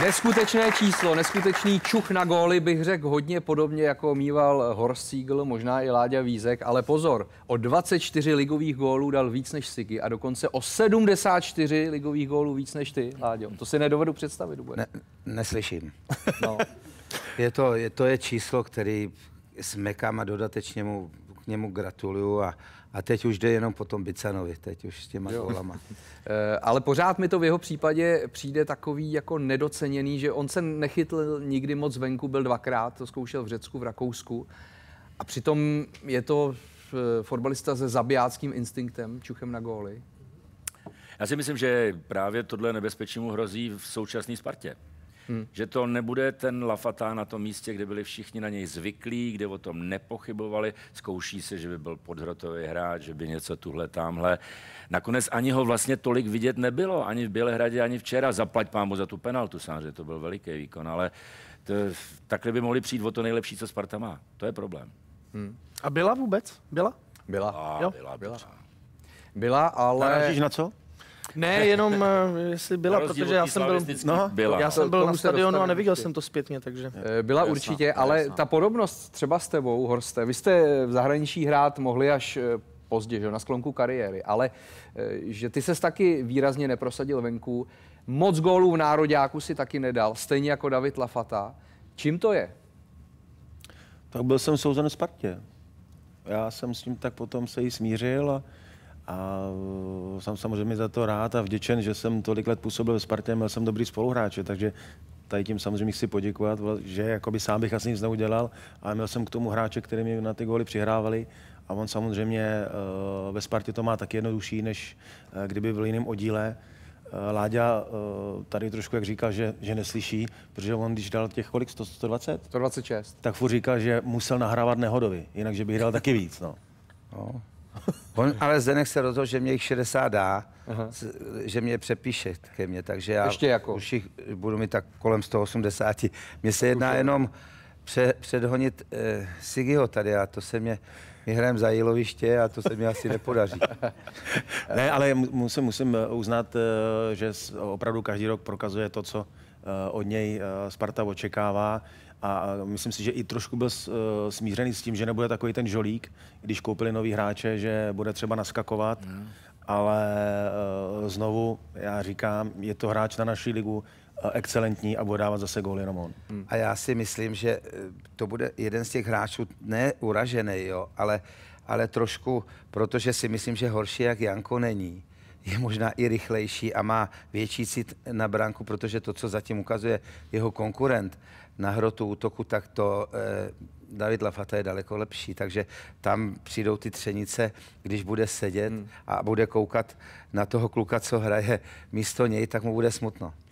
Neskutečné číslo, neskutečný čuch na góly bych řekl hodně podobně, jako mýval Horst Siegel, možná i Láďa Vízek, ale pozor, o 24 ligových gólů dal víc než Siky a dokonce o 74 ligových gólů víc než ty, Láďo. To si nedovedu představit vůbec. Ne, neslyším. No. je to, je, to je číslo, který smekám a dodatečně mu němu gratuluju a, a teď už jde jenom po tom Bicanovi, teď už s těma jo. golama. Eh, ale pořád mi to v jeho případě přijde takový jako nedoceněný, že on se nechytl nikdy moc venku, byl dvakrát, to zkoušel v Řecku, v Rakousku. A přitom je to eh, fotbalista se zabijáckým instinktem, čuchem na góly. Já si myslím, že právě tohle nebezpečí mu hrozí v současné Spartě. Hmm. Že to nebude ten Lafatá na tom místě, kde byli všichni na něj zvyklí, kde o tom nepochybovali. Zkouší se, že by byl podhrotový hráč, že by něco tuhle tamhle. Nakonec ani ho vlastně tolik vidět nebylo, ani v Bělehradě, ani včera. Zaplať pámu za tu penaltu, samozřejmě to byl veliký výkon, ale to, takhle by mohli přijít o to nejlepší, co Sparta má. To je problém. Hmm. A byla vůbec? Byla? Byla. A, jo? Byla, byla. Byla, ale... Narážíš na co? Ne, jenom eh, jestli byla, protože já jsem byl, no, byla. Já jsem byl to, na stadionu a neviděl jsem to zpětně, takže. Eh, byla jasná, určitě, ale ta podobnost třeba s tebou, Horste, vy jste v zahraničí hrát mohli až eh, pozdě, že, na sklonku kariéry, ale že ty ses taky výrazně neprosadil venku, moc gólů v nároďáku si taky nedal, stejně jako David Lafata. Čím to je? Tak byl jsem souzen v Spartě. Já jsem s tím tak potom se jí smířil a a eh, jsem samozřejmě za to rád a vděčen, že jsem tolik let působil ve Spartě, měl jsem dobrý spoluhráče, takže tady tím samozřejmě chci poděkovat, že jakoby sám bych asi nic neudělal, ale měl jsem k tomu hráče, který mi na ty góly přihrávali a on samozřejmě eh, ve Spartě to má tak jednodušší, než eh, kdyby byl jiným oddíle. Láďa tady trošku, jak říkal, že, že neslyší, protože on když dal těch kolik, 100, 120? 126. Tak furt říkal, že musel nahrávat Nehodovi, jinak, že bych dal taky víc. No. No. On, ale Zdenek se rozhodl, že mě jich 60 dá, z, že mě přepíše ke mně, takže já Ještě jako. už jich budu mít tak kolem 180. Mně se jedná Ušel. jenom pře, předhonit eh, Sigiho tady a to se mě... My hrajeme za jíloviště a to se mi asi nepodaří. ne, ale musím, musím eh, uznat, eh, že opravdu každý rok prokazuje to, co eh, od něj Sparta očekává a myslím si, že i trošku byl e, smířený s tím, že nebude takový ten žolík, když koupili nový hráče, že bude třeba naskakovat, mm. ale e, znovu, já říkám, je to hráč na naší ligu, e, excelentní a bude dávat zase gól jenom on. Mm. A já si myslím, že to bude jeden z těch hráčů, neuražený, jo, ale, ale trošku, protože si myslím, že horší jak Janko není je možná i rychlejší a má větší cit na branku, protože to, co zatím ukazuje jeho konkurent na hrotu útoku, tak to eh, David Lafata je daleko lepší. Takže tam přijdou ty třenice, když bude sedět hmm. a bude koukat na toho kluka, co hraje místo něj, tak mu bude smutno.